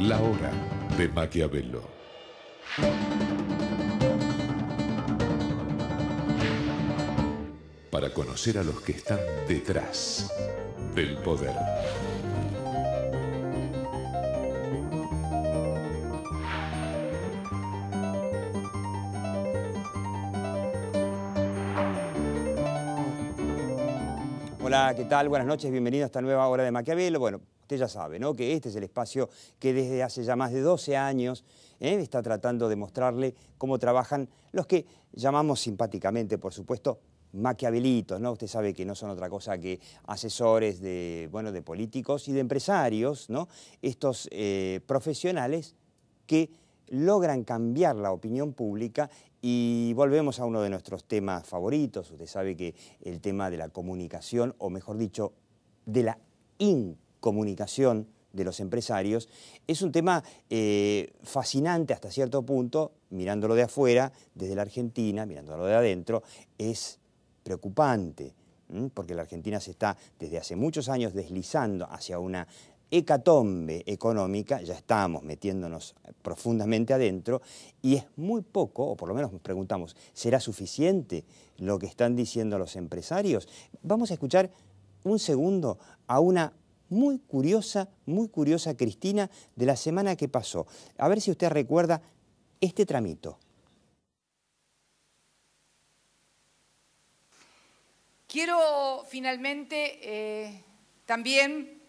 La hora de Maquiavelo. Para conocer a los que están detrás del poder. Hola, ¿qué tal? Buenas noches, bienvenidos a esta nueva hora de Maquiavelo. Bueno, Usted ya sabe, Que este es el espacio que desde hace ya más de 12 años ¿eh? está tratando de mostrarle cómo trabajan los que llamamos simpáticamente, por supuesto, maquiavelitos, ¿no? Usted sabe que no son otra cosa que asesores de, bueno, de políticos y de empresarios, ¿no? Estos eh, profesionales que logran cambiar la opinión pública y volvemos a uno de nuestros temas favoritos. Usted sabe que el tema de la comunicación, o mejor dicho, de la incomunicación comunicación de los empresarios, es un tema eh, fascinante hasta cierto punto, mirándolo de afuera, desde la Argentina, mirándolo de adentro, es preocupante, porque la Argentina se está desde hace muchos años deslizando hacia una hecatombe económica, ya estamos metiéndonos profundamente adentro, y es muy poco, o por lo menos nos preguntamos, ¿será suficiente lo que están diciendo los empresarios? Vamos a escuchar un segundo a una muy curiosa, muy curiosa, Cristina, de la semana que pasó. A ver si usted recuerda este tramito. Quiero finalmente eh, también,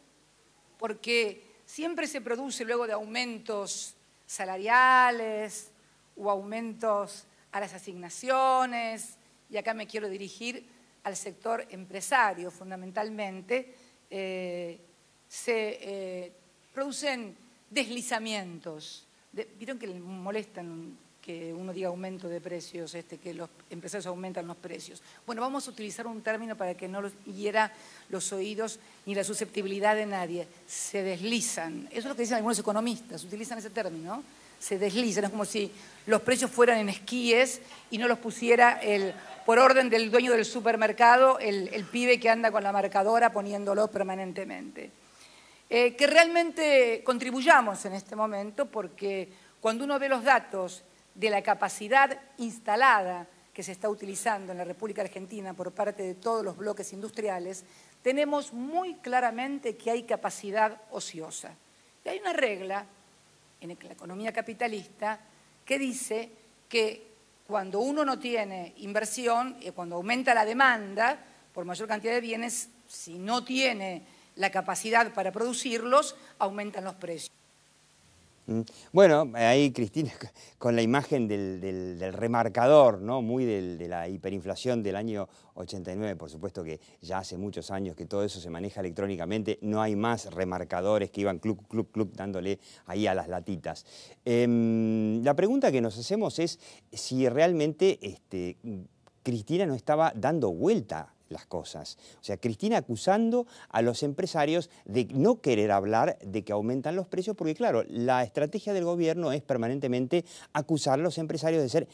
porque siempre se produce luego de aumentos salariales o aumentos a las asignaciones, y acá me quiero dirigir al sector empresario fundamentalmente, eh, se eh, producen deslizamientos. Vieron que molestan que uno diga aumento de precios, este, que los empresarios aumentan los precios. Bueno, vamos a utilizar un término para que no los hiera los oídos ni la susceptibilidad de nadie. Se deslizan. Eso es lo que dicen algunos economistas, utilizan ese término. Se deslizan. Es como si los precios fueran en esquíes y no los pusiera el, por orden del dueño del supermercado el, el pibe que anda con la marcadora poniéndolo permanentemente. Eh, que realmente contribuyamos en este momento porque cuando uno ve los datos de la capacidad instalada que se está utilizando en la República Argentina por parte de todos los bloques industriales, tenemos muy claramente que hay capacidad ociosa. Y hay una regla en la economía capitalista que dice que cuando uno no tiene inversión, eh, cuando aumenta la demanda por mayor cantidad de bienes, si no tiene la capacidad para producirlos, aumentan los precios. Mm. Bueno, ahí Cristina, con la imagen del, remarcador, ¿no? Muy de la hiperinflación del año 89, por supuesto que ya hace muchos años que todo eso se maneja electrónicamente, no hay más remarcadores que iban club, club, club dándole ahí a las latitas. Em, la pregunta que nos hacemos es si realmente este, Cristina no estaba dando vuelta las cosas. O sea, Cristina acusando a los empresarios de no querer hablar de que aumentan los precios, porque claro, la estrategia del gobierno es permanentemente acusar a los empresarios de ser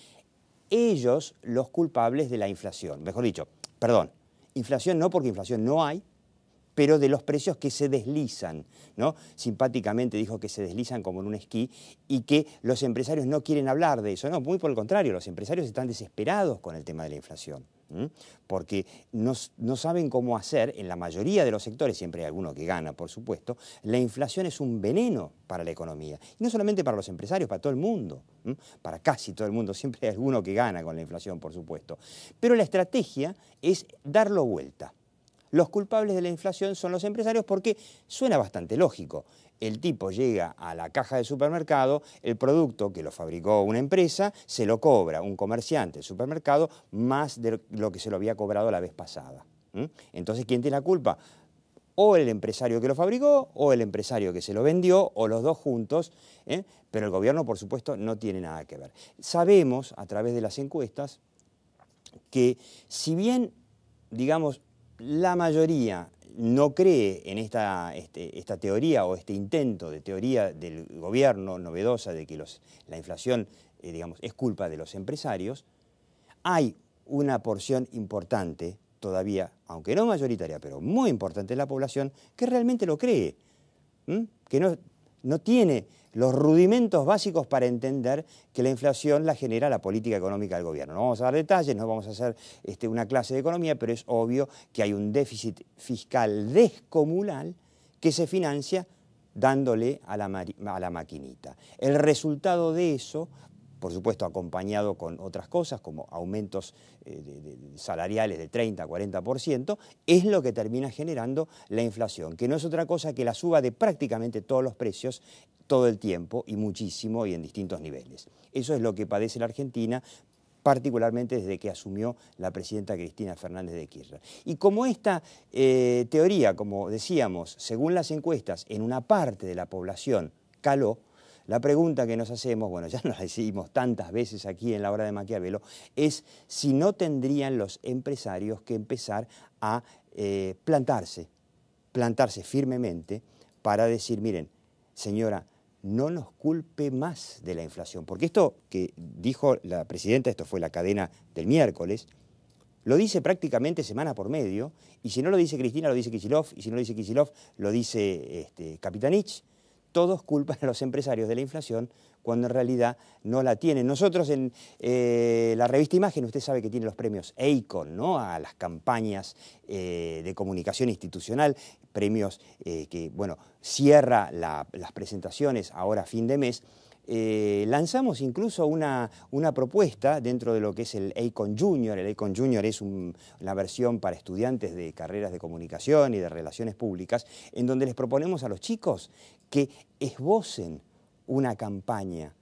ellos los culpables de la inflación. Mejor dicho, perdón, inflación no porque inflación no hay, pero de los precios que se deslizan, ¿no? Simpáticamente dijo que se deslizan como en un esquí y que los empresarios no quieren hablar de eso, no, muy por el contrario, los empresarios están desesperados con el tema de la inflación porque no, saben cómo hacer, en la mayoría de los sectores, siempre hay alguno que gana, por supuesto, la inflación es un veneno para la economía, y no solamente para los empresarios, para todo el mundo, para casi todo el mundo, siempre hay alguno que gana con la inflación, por supuesto. Pero la estrategia es darlo vuelta. Los culpables de la inflación son los empresarios porque suena bastante lógico el tipo llega a la caja de supermercado, el producto que lo fabricó una empresa se lo cobra un comerciante del supermercado más de lo que se lo había cobrado la vez pasada. Entonces, ¿quién tiene la culpa? o el empresario que lo fabricó o el empresario que se lo vendió o los dos juntos, ¿eh? pero el gobierno por supuesto no tiene nada que ver. Sabemos a través de las encuestas que si bien, digamos, la mayoría no cree en esta, este, esta, teoría o este intento de teoría del gobierno novedosa de que la inflación eh, digamos, es culpa de los empresarios, hay una porción importante todavía, aunque no mayoritaria, pero muy importante de la población, que realmente lo cree, que no, no tiene los rudimentos básicos para entender que la inflación la genera la política económica del gobierno. No vamos a dar detalles, no vamos a hacer este, una clase de economía, pero es obvio que hay un déficit fiscal descomunal que se financia dándole a a la maquinita. El resultado de eso por supuesto acompañado con otras cosas como aumentos eh, de, salariales de 30, 40%, es lo que termina generando la inflación, que no es otra cosa que la suba de prácticamente todos los precios todo el tiempo y muchísimo y en distintos niveles. Eso es lo que padece la Argentina particularmente desde que asumió la presidenta Cristina Fernández de Kirchner. Y como esta eh, teoría, como decíamos, según las encuestas, en una parte de la población caló, la pregunta que nos hacemos, bueno, ya nos la decimos tantas veces aquí en la hora de Maquiavelo, es si no tendrían los empresarios que empezar a eh, plantarse, plantarse firmemente para decir, miren, señora, no nos culpe más de la inflación, porque esto que dijo la presidenta, esto fue la cadena del miércoles, lo dice prácticamente semana por medio, y si no lo dice Cristina, lo dice Kisilov, y si no lo dice Kisilov, lo dice este, Capitanich todos culpan a los empresarios de la inflación cuando en realidad no la tienen. Nosotros en eh, la revista Imagen, usted sabe que tiene los premios EICON, ¿no? A las campañas eh, de comunicación institucional, premios eh, que, bueno, cierra las presentaciones ahora a fin de mes. Eh, lanzamos incluso una, una, propuesta dentro de lo que es el ACON Junior. El ACON Junior es una versión para estudiantes de carreras de comunicación y de relaciones públicas, en donde les proponemos a los chicos que esbocen una campaña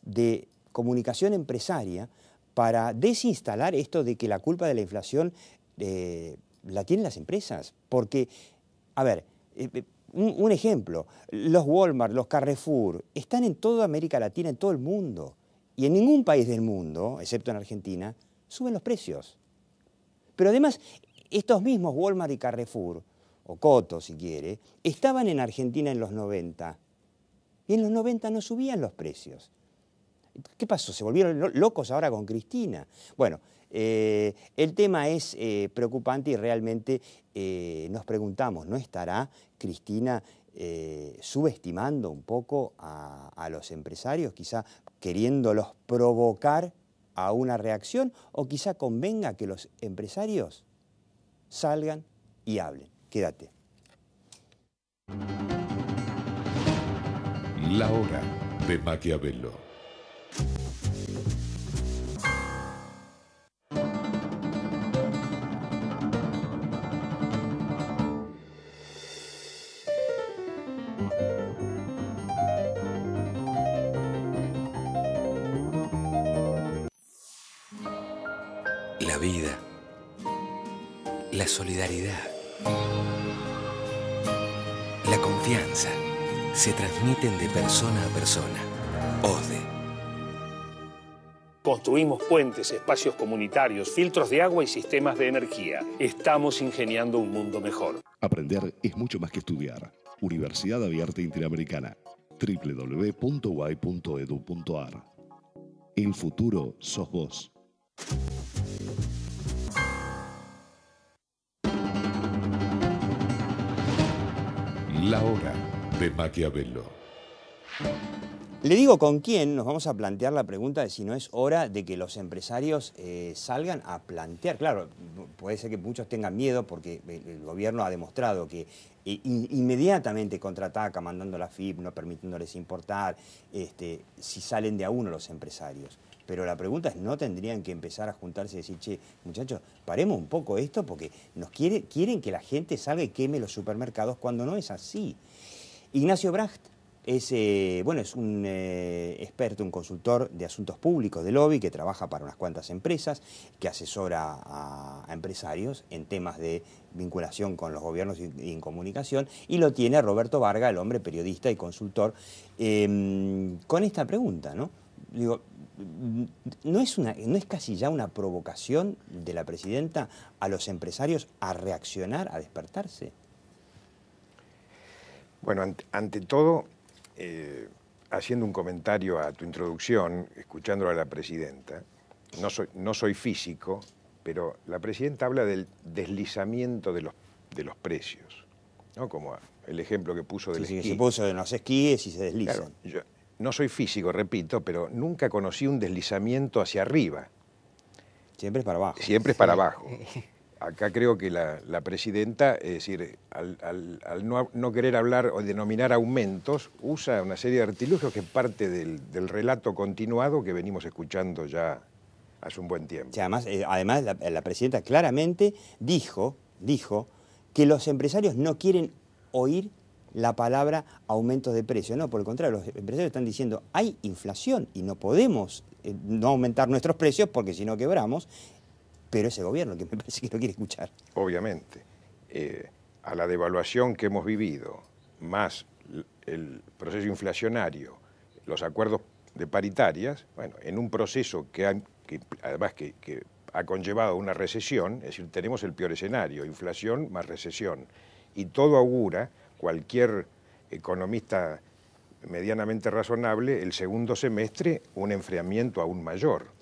de comunicación empresaria para desinstalar esto de que la culpa de la inflación eh, la tienen las empresas. Porque, a ver, eh, un, ejemplo, los Walmart, los Carrefour, están en toda América Latina, en todo el mundo. Y en ningún país del mundo, excepto en Argentina, suben los precios. Pero además, estos mismos Walmart y Carrefour, o Coto si quiere, estaban en Argentina en los 90. Y en los 90 no subían los precios. ¿Qué pasó? ¿Se volvieron locos ahora con Cristina? Bueno, eh, el tema es eh, preocupante y realmente eh, nos preguntamos, ¿no estará Cristina subestimando un poco a, los empresarios, quizá queriéndolos provocar a una reacción o quizá convenga que los empresarios salgan y hablen? Quédate. La hora de Maquiavelo. transmiten de persona a persona. Ode Construimos puentes, espacios comunitarios, filtros de agua y sistemas de energía. Estamos ingeniando un mundo mejor. Aprender es mucho más que estudiar. Universidad Abierta Interamericana. www.y.edu.ar El futuro sos vos. La hora de Maquiavelo. Le digo con quién nos vamos a plantear la pregunta de si no es hora de que los empresarios eh, salgan a plantear. Claro, puede ser que muchos tengan miedo porque el gobierno ha demostrado que eh, inmediatamente contraataca mandando la FIP, no permitiéndoles importar, este, si salen de a uno los empresarios. Pero la pregunta es, ¿no tendrían que empezar a juntarse y decir, che, muchachos, paremos un poco esto porque nos quieren que la gente salga y queme los supermercados cuando no es así? Ignacio Bracht es, eh, bueno, es un eh, experto, un consultor de asuntos públicos de lobby que trabaja para unas cuantas empresas, que asesora a, empresarios en temas de vinculación con los gobiernos y, en comunicación, y lo tiene Roberto Varga, el hombre periodista y consultor, em, con esta pregunta, ¿no? Digo, ¿no es, una, ¿no es casi ya una provocación de la presidenta a los empresarios a reaccionar, a despertarse? Bueno, ante, todo, eh, haciendo un comentario a tu introducción, escuchándola a la presidenta, no soy, físico, pero la presidenta habla del deslizamiento de los, de los precios, ¿no? como el ejemplo que puso del esquí. se puso de los esquíes y se deslizan. yo no soy físico, repito, pero nunca conocí un deslizamiento hacia arriba. Siempre es para abajo. Siempre es para abajo. acá creo que la, presidenta, es decir, al, no, querer hablar o denominar aumentos, usa una serie de artilugios que es parte del, relato continuado que venimos escuchando ya hace un buen tiempo. además, eh, además la, presidenta claramente dijo, dijo que los empresarios no quieren oír la palabra aumentos de precio. No, por el contrario, los empresarios están diciendo hay inflación y no podemos eh, no aumentar nuestros precios porque si no quebramos pero ese gobierno que me parece que no quiere escuchar. Obviamente. Eh, a la devaluación que hemos vivido, más el proceso inflacionario, los acuerdos de paritarias, bueno, en un proceso que, además que, ha conllevado una recesión, es decir, tenemos el peor escenario, inflación más recesión, y todo augura, cualquier economista medianamente razonable, el segundo semestre un enfriamiento aún mayor.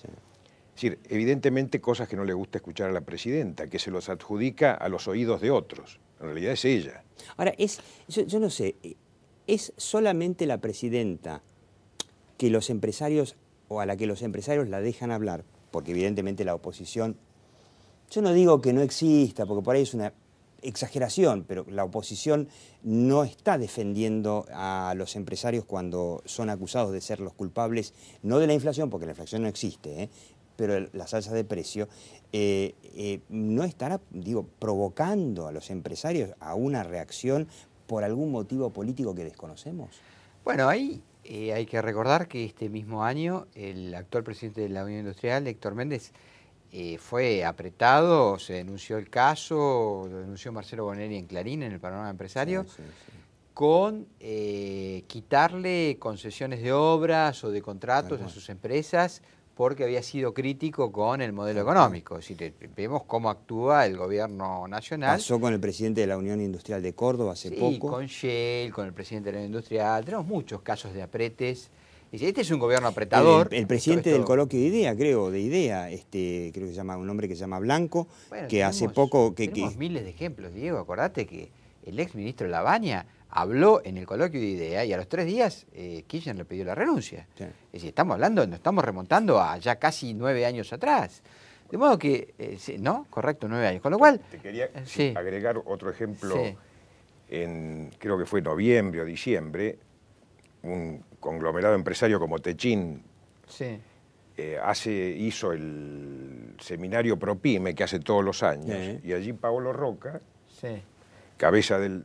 Es decir, evidentemente cosas que no le gusta escuchar a la presidenta, que se los adjudica a los oídos de otros. En realidad es ella. Ahora, es, yo, no sé, eh, ¿es solamente la presidenta que los empresarios o a la que los empresarios la dejan hablar? Porque evidentemente la oposición, yo no digo que no exista, porque por ahí es una exageración, pero la oposición no está defendiendo a los empresarios cuando son acusados de ser los culpables, no de la inflación, porque la inflación no existe, ¿eh? pero la salsa de precio eh, eh, no estará, digo, provocando a los empresarios a una reacción por algún motivo político que desconocemos. Bueno, ahí eh, hay que recordar que este mismo año el actual presidente de la Unión Industrial, Héctor Méndez, fue apretado, se denunció el caso, lo denunció Marcelo Bonelli en Clarín, en el panorama empresario. empresarios, con quitarle concesiones de obras o de contratos a sus empresas porque había sido crítico con el modelo económico. Si vemos cómo actúa el gobierno nacional. Pasó con el presidente de la Unión Industrial de Córdoba hace sí, poco. con Shell, con el presidente de la Unión Industrial. Tenemos muchos casos de apretes. Este es un gobierno apretador. El, presidente del coloquio de IDEA, creo, de IDEA, este, creo que se llama un hombre que se llama Blanco, que hace poco... tenemos miles de ejemplos, Diego, acordate que el ex ministro Labaña habló en el coloquio de idea y a los tres días eh, le pidió la renuncia. Es decir, estamos hablando, nos estamos remontando a ya casi nueve años atrás. De modo que, eh, ¿no? Correcto, nueve años. Con lo cual... Te quería eh, agregar otro ejemplo. En, creo que fue noviembre o diciembre, un conglomerado empresario como Techín eh, hace, hizo el seminario ProPyme que hace todos los años, y allí Paolo Roca... Sí cabeza del,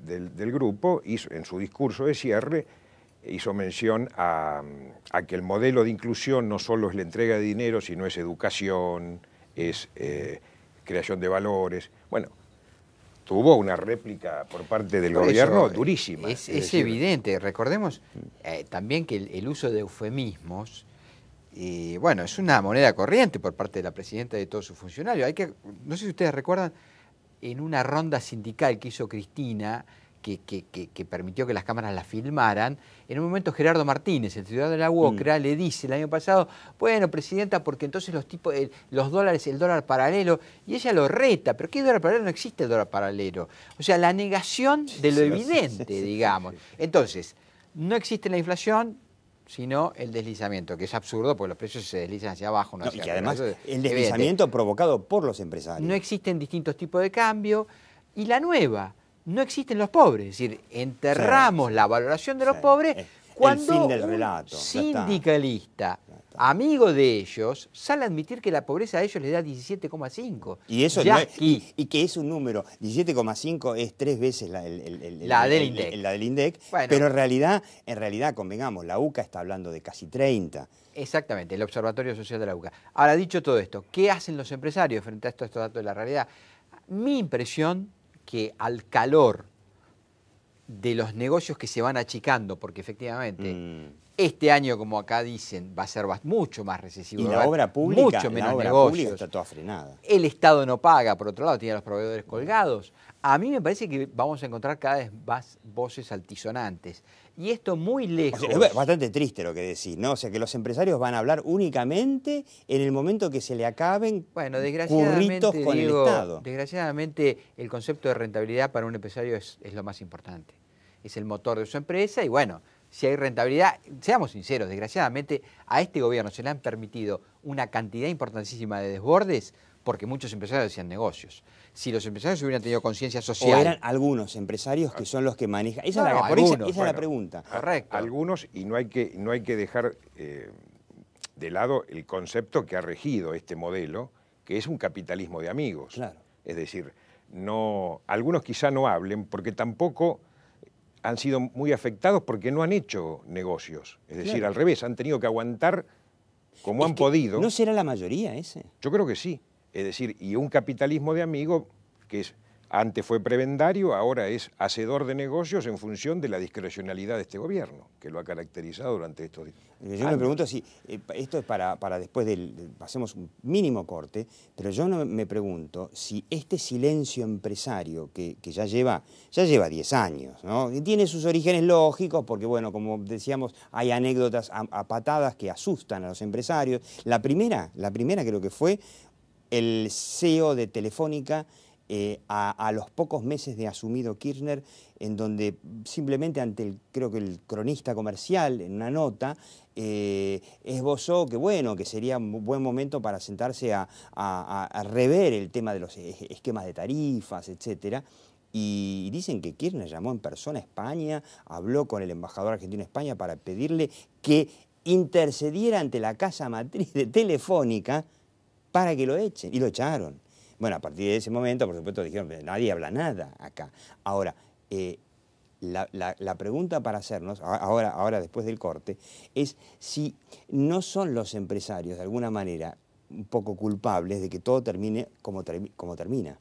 grupo, hizo, en su discurso de cierre hizo mención a, que el modelo de inclusión no solo es la entrega de dinero, sino es educación, es eh, creación de valores. Bueno, tuvo una réplica por parte del gobierno eh, durísima. Es, evidente, recordemos eh, también que el, uso de eufemismos, bueno, es una moneda corriente por parte de la presidenta y de todos sus funcionarios. Hay que, no sé si ustedes recuerdan, en una ronda sindical que hizo Cristina, que, que, permitió que las cámaras la filmaran, en un momento Gerardo Martínez, el ciudadano de la UOCRA, mm. le dice el año pasado, bueno, presidenta, porque entonces los tipos, eh, los dólares, el dólar paralelo, y ella lo reta, pero ¿qué dólar paralelo? No existe el dólar paralelo. O sea, la negación de lo evidente, digamos. Entonces, no existe la inflación, sino el deslizamiento, que es absurdo porque los precios se deslizan hacia abajo. No, y que además el deslizamiento provocado por los empresarios. No existen distintos tipos de cambio y la nueva, no existen los pobres, es decir, enterramos la valoración de los pobres. Eh el fin del relato. Un sindicalista, amigo de ellos, sale a admitir que la pobreza a ellos le da 17,5. Y eso y, que es un número, 17,5 es tres veces la, la del INDEC, pero en realidad, en realidad, convengamos, la UCA está hablando de casi 30. Exactamente, el Observatorio Social de la UCA. Ahora, dicho todo esto, ¿qué hacen los empresarios frente a estos datos de la realidad? Mi impresión que al calor de los negocios que se van achicando, porque efectivamente mm. este año, como acá dicen, va a ser mucho más recesivo. Y la obra pública, mucho la Pública está toda frenada. El Estado no paga, por otro lado, tiene a los proveedores mm. colgados. A mí me parece que vamos a encontrar cada vez más voces altisonantes. Y esto muy lejos. es bastante triste lo que decís, ¿no? O sea, que los empresarios van a hablar únicamente en el momento que se le acaben bueno, desgraciadamente, con el Desgraciadamente, el concepto de rentabilidad para un empresario es lo más importante. Es el motor de su empresa y bueno, si hay rentabilidad, seamos sinceros, desgraciadamente a este gobierno se le han permitido una cantidad importantísima de desbordes porque muchos empresarios hacían negocios. Si los empresarios hubieran tenido conciencia social... O eran algunos empresarios que ah. son los que manejan... Esa, es, la, pregunta. Algunos, y no hay que, no hay que dejar eh, de lado el concepto que ha regido este modelo, que es un capitalismo de amigos. Es decir, no, algunos quizá no hablen porque tampoco han sido muy afectados porque no han hecho negocios. Es decir, al revés, han tenido que aguantar como han podido. ¿No será la mayoría ese? Yo creo que sí. Es decir, y un capitalismo de amigo que antes fue prebendario, ahora es hacedor de negocios en función de la discrecionalidad de este gobierno, que lo ha caracterizado durante estos días. Yo me pregunto si, eh, esto es para, después del, hacemos un mínimo corte, pero yo no me pregunto si este silencio empresario que, ya lleva ya lleva 10 años, ¿no? Y tiene sus orígenes lógicos, porque bueno, como decíamos, hay anécdotas apatadas patadas que asustan a los empresarios. La primera, la primera creo que fue el CEO de Telefónica eh, a, los pocos meses de asumido Kirchner, en donde simplemente ante el, creo que el cronista comercial, en una nota, eh, esbozó que bueno, que sería un buen momento para sentarse a, rever el tema de los e, e, esquemas de tarifas, etc. Y dicen que Kirchner llamó en persona a España, habló con el embajador argentino en España para pedirle que intercediera ante la casa matriz de Telefónica, para que lo echen. Y lo echaron. Bueno, a partir de ese momento, por supuesto, dijeron, nadie habla nada acá. Ahora, eh, la, pregunta para hacernos, ahora, ahora después del corte, es si no son los empresarios, de alguna manera, un poco culpables de que todo termine como termina,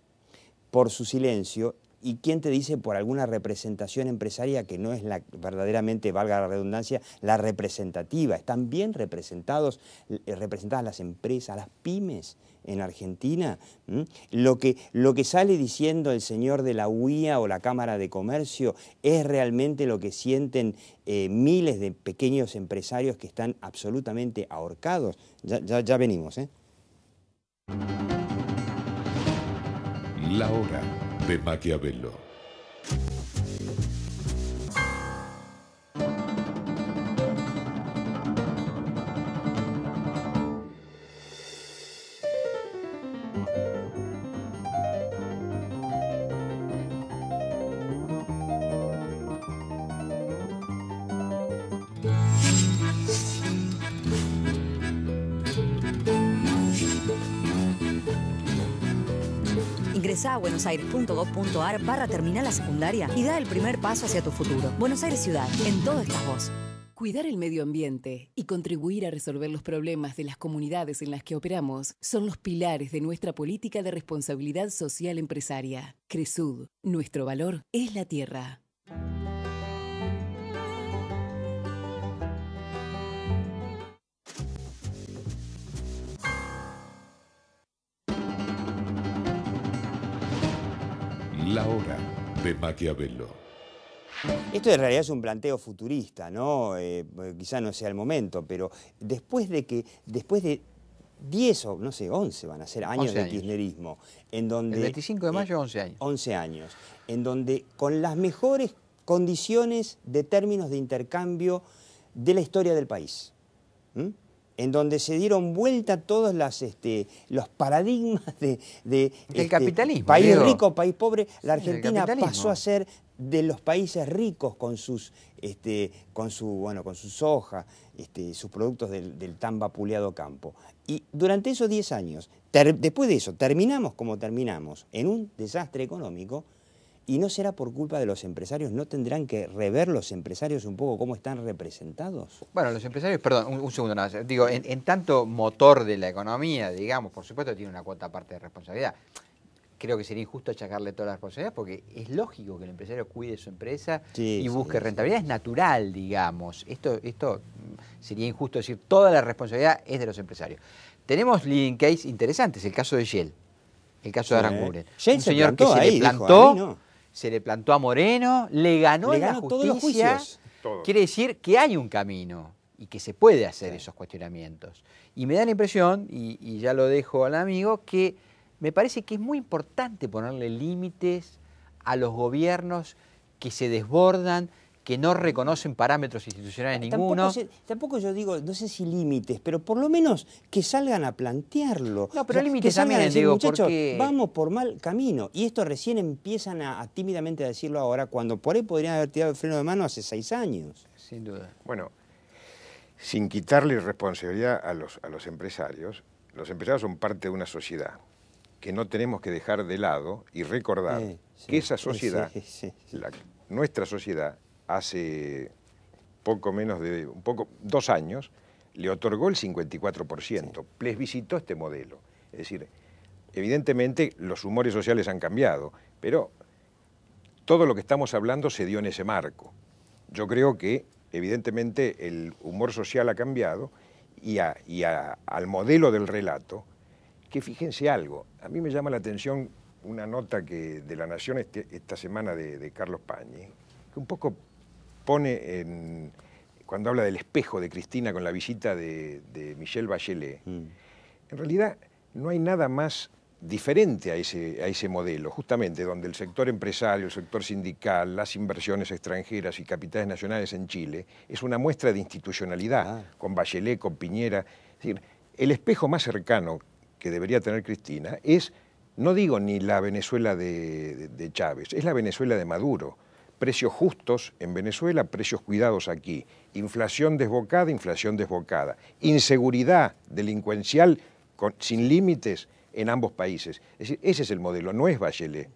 por su silencio ¿Y quién te dice por alguna representación empresaria que no es la verdaderamente, valga la redundancia, la representativa? Están bien representados, eh, representadas las empresas, las pymes en Argentina. ¿Mm? Lo, que, lo que sale diciendo el señor de la UIA o la Cámara de Comercio es realmente lo que sienten eh, miles de pequeños empresarios que están absolutamente ahorcados. Ya, venimos, ¿eh? La hora de Maquiavelo. buenosaires.gov.ar barra terminal secundaria y da el primer paso hacia tu futuro. Buenos Aires Ciudad, en todo estás vos. Cuidar el medio ambiente y contribuir a resolver los problemas de las comunidades en las que operamos son los pilares de nuestra política de responsabilidad social empresaria. Cresud, nuestro valor es la tierra. La hora de Maquiavelo. Esto en realidad es un planteo futurista, ¿no? Eh, eh, quizá no sea el momento, pero después de que, después de 10 o, no sé, 11 van a ser años, de kirchnerismo, en donde... El 25 de mayo, 11 años. 11 años, en donde con las mejores condiciones de términos de intercambio de la historia del país en donde se dieron vuelta todos este, los paradigmas de, del este, capitalismo. País rico, país pobre. La Argentina pasó a ser de los países ricos con sus este, con su bueno con soja, este, sus productos del, tan vapuleado campo. Y durante esos 10 años, después de eso, terminamos como terminamos en un desastre económico. Y no será por culpa de los empresarios, no tendrán que rever los empresarios un poco cómo están representados. Bueno, los empresarios, perdón, un, segundo, nada digo, en, tanto motor de la economía, digamos, por supuesto tiene una cuota parte de responsabilidad. Creo que sería injusto achacarle todas las responsabilidad porque es lógico que el empresario cuide su empresa y busque rentabilidad, es natural, digamos. Esto, esto sería injusto decir toda la responsabilidad es de los empresarios. Tenemos leading case interesantes, el caso de Shell, el caso de Aranguren. Un señor que se le plantó se le plantó a Moreno, le ganó, la justicia. Quiere decir que hay un camino y que se puede hacer esos cuestionamientos. Y me da la impresión, y, ya lo dejo al amigo, que me parece que es muy importante ponerle límites a los gobiernos que se desbordan, que no reconocen parámetros institucionales ninguno. Tampoco, yo digo, no sé si límites, pero por lo menos que salgan a plantearlo. No, pero límites también, digo, muchachos, vamos por mal camino. Y esto recién empiezan a, tímidamente a decirlo ahora, cuando por ahí podrían haber tirado el freno de mano hace seis años. Sin duda. Bueno, sin quitarle responsabilidad a los, a los empresarios, los empresarios son parte de una sociedad que no tenemos que dejar de lado y recordar que esa sociedad, nuestra sociedad, hace poco menos de un poco, dos años, le otorgó el 54%, les visitó este modelo. Es decir, evidentemente los humores sociales han cambiado, pero todo lo que estamos hablando se dio en ese marco. Yo creo que evidentemente el humor social ha cambiado y, al modelo del relato, que fíjense algo, a mí me llama la atención una nota que de La Nación este, esta semana de, de Carlos Pañi, que un poco pone cuando habla del espejo de Cristina con la visita de, de Michelle Bachelet, mm. en realidad no hay nada más diferente a ese, a ese modelo, justamente donde el sector empresario, el sector sindical, las inversiones extranjeras y capitales nacionales en Chile es una muestra de institucionalidad, ah. con Bachelet, con Piñera. el espejo más cercano que debería tener Cristina es, no digo ni la Venezuela de Chávez, es la Venezuela de Maduro precios justos en Venezuela, precios cuidados aquí, inflación desbocada, inflación desbocada, inseguridad delincuencial sin límites en ambos países. Es decir, ese es el modelo, no es Bachelet.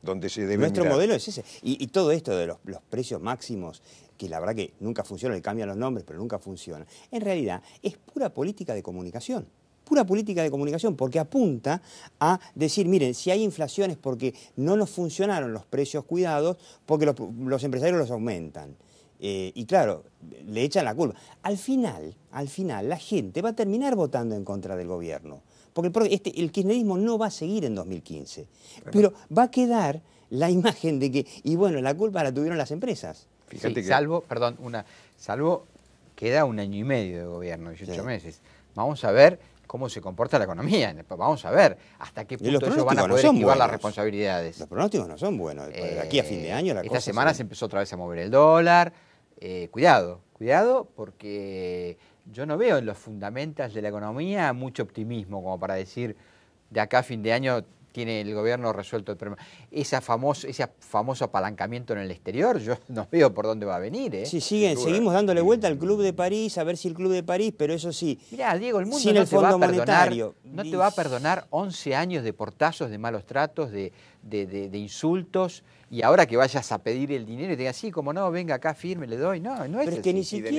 Donde se debe Nuestro modelo es ese. Y, todo esto de los, precios máximos, que la verdad que nunca funciona, le cambian los nombres, pero nunca funciona, en realidad es pura política de comunicación pura política de comunicación, porque apunta a decir, miren, si hay inflaciones porque no nos funcionaron los precios cuidados, porque los, empresarios los aumentan. Eh, y claro, le echan la culpa. Al final, al final, la gente va a terminar votando en contra del gobierno, porque el, este, kirchnerismo no va a seguir en 2015, pero va a quedar la imagen de que, y bueno, la culpa la tuvieron las empresas. Fíjate que... Salvo, perdón, una, salvo queda un año y medio de gobierno, 18 meses. Vamos a ver cómo se comporta la economía. Vamos a ver hasta qué punto ellos van a poder las responsabilidades. Los pronósticos no son buenos. De eh, aquí a fin de año la Esta semana se empezó otra vez a mover el dólar. Eh, cuidado, cuidado, porque yo no veo en los fundamentos de la economía mucho optimismo como para decir de acá a fin de año tiene el gobierno resuelto el problema. famoso, ese famoso apalancamiento en el exterior, yo no veo por dónde va a venir. ¿eh? Sí, siguen, seguimos dándole vuelta al Club de París, a ver si el Club de París, pero eso sí. Mirá, Diego, el mundo no, te va a perdonar, no te va a perdonar 11 años de portazos, de malos tratos, de, de, insultos y ahora que vayas a pedir el dinero y te digas, sí, como no, venga acá, firme, le doy. No, no es, Pero que ni de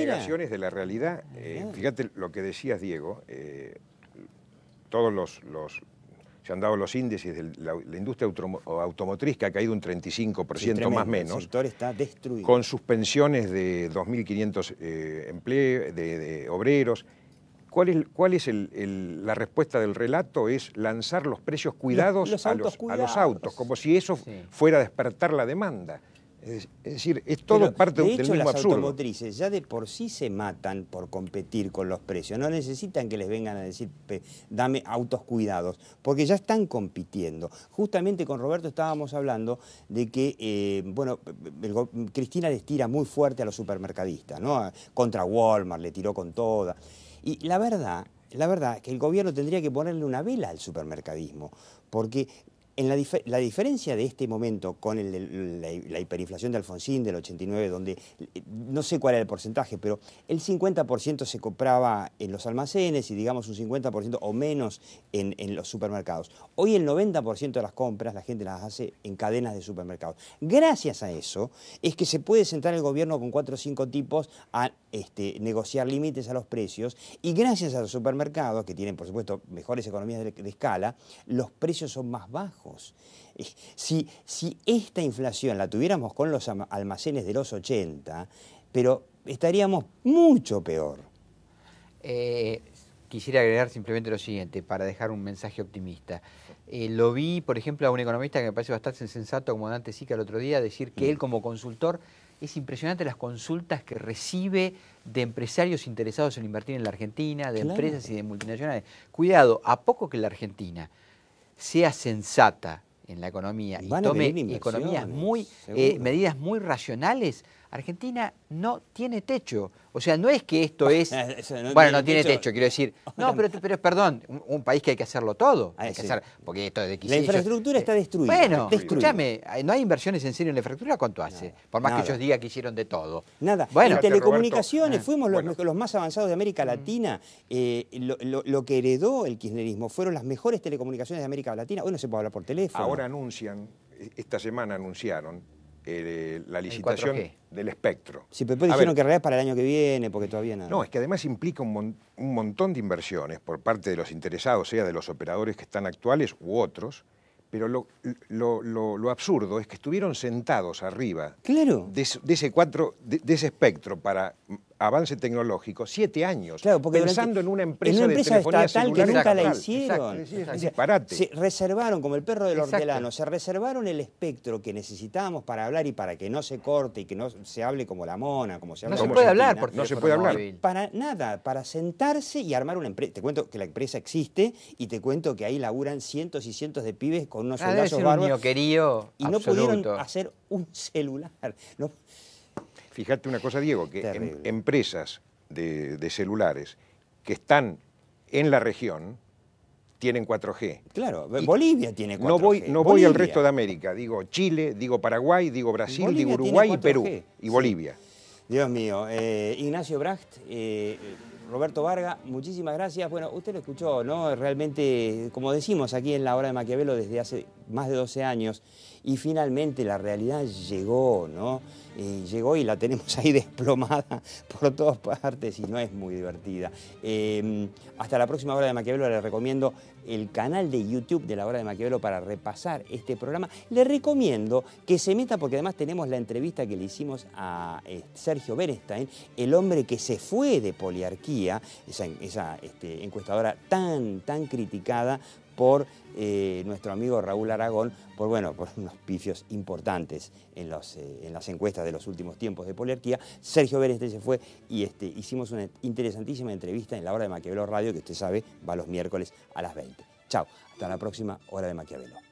de la realidad, ah, eh, fíjate lo que decías, Diego, eh, todos los, se han dado los índices de la, industria automotriz que ha caído un 35% más o más menos. El sector está destruido. Con suspensiones de 2.500 eh, de, obreros. ¿Cuál es, la respuesta del relato? Es lanzar los precios cuidados, a, los, autos, como si eso fuera a despertar la demanda. Es decir, es todo parte de hecho, las automotrices ya de por sí se matan por competir con los precios. No necesitan que les vengan a decir, dame autos cuidados, porque ya están compitiendo. Justamente con Roberto estábamos hablando de que, eh, bueno, Cristina les tira muy fuerte a los supermercadistas, ¿no? Contra Walmart, le tiró con toda. Y la verdad la verdad que el gobierno tendría que ponerle una vela al supermercadismo, porque en la, diferencia de este momento con la, hiperinflación de Alfonsín del 89, donde eh, no sé cuál era el porcentaje, pero el 50% se compraba en los almacenes y digamos un 50% o menos en, los supermercados. Hoy el 90% de las compras la gente las hace en cadenas de supermercados. Gracias a eso es que se puede sentar el gobierno con cuatro o cinco tipos a este, negociar límites a los precios y gracias a los supermercados, que tienen por supuesto mejores economías de escala, los precios son más bajos. Si, esta inflación la tuviéramos con los almacenes de los 80, pero estaríamos mucho peor. Eh, quisiera agregar simplemente lo siguiente, para dejar un mensaje optimista. Eh, lo vi, por ejemplo, a un economista que me parece bastante sensato, como Dante Sica el otro día, decir que mm. él como consultor es impresionante las consultas que recibe de empresarios interesados en invertir en la Argentina, de empresas y de multinacionales. Cuidado, a poco que la Argentina sea sensata en la economía y tome economías muy, eh, medidas muy racionales, Argentina no tiene techo. O sea, no es que esto es... bueno, no tiene techo. quiero decir. No, pero, pero perdón, un, país que hay que hacerlo todo. Ah, hay que hacer, porque esto de La infraestructura está eh, destruida. Bueno, escúchame, eh, no hay inversiones en serio en la infraestructura, ¿cuánto hace? Por más que ellos digan que hicieron de todo. Nada. Bueno, telecomunicaciones, ah, fuimos los, los, más avanzados de América mm. Latina. Eh, lo, lo, que heredó el kirchnerismo fueron las mejores telecomunicaciones de América Latina. Hoy no se puede hablar por teléfono. Ahora anuncian, e, esta semana anunciaron la licitación del espectro. Sí, pero después dijeron que en es para el año que viene, porque todavía nada. No, es que además implica un, montón de inversiones por parte de los interesados, sea de los operadores que están actuales u otros, pero lo, lo, absurdo es que estuvieron sentados arriba claro. de, ese cuatro, de ese espectro para avance tecnológico, siete años, porque pensando en una empresa, de telefonía estatal que nunca la hicieron. Se reservaron, como el perro del hortelano, se reservaron el espectro que necesitábamos para hablar y para que no se corte y que no se hable como la mona, como se habla No se puede hablar, porque no se puede hablar. Para nada, para sentarse y armar una empresa. Te cuento que la empresa existe y te cuento que ahí laburan cientos y cientos de pibes con unos ah, soldados bárbaros. y no pudieron hacer un celular. No, fíjate una cosa, Diego, que em- empresas de, celulares que están en la región tienen 4G. Claro, Bolivia tiene 4G. No voy, al resto de América, digo Chile, digo Paraguay, digo Brasil, digo Uruguay y Perú y Bolivia. Dios mío, eh, Ignacio Bracht, eh, Roberto Varga, muchísimas gracias. Bueno, usted lo escuchó, ¿no? Realmente, como decimos aquí en la hora de Maquiavelo desde hace más de 12 años, y finalmente la realidad llegó, ¿no? llegó y la tenemos ahí desplomada por todas partes y no es muy divertida. Em, hasta la próxima hora de Maquiavelo les recomiendo el canal de YouTube de la hora de Maquiavelo para repasar este programa. Le recomiendo que se meta porque además tenemos la entrevista que le hicimos a eh, Sergio Bernstein, el hombre que se fue de poliarquía, esa, este, encuestadora tan, tan criticada por eh, nuestro amigo Raúl Aragón, por, bueno, por unos pifios importantes en, los, eh, en las encuestas de los últimos tiempos de Poliarquía. Sergio Bereste se fue y este, hicimos una interesantísima entrevista en la hora de Maquiavelo Radio, que usted sabe va los miércoles a las 20. Chao, hasta la próxima hora de Maquiavelo.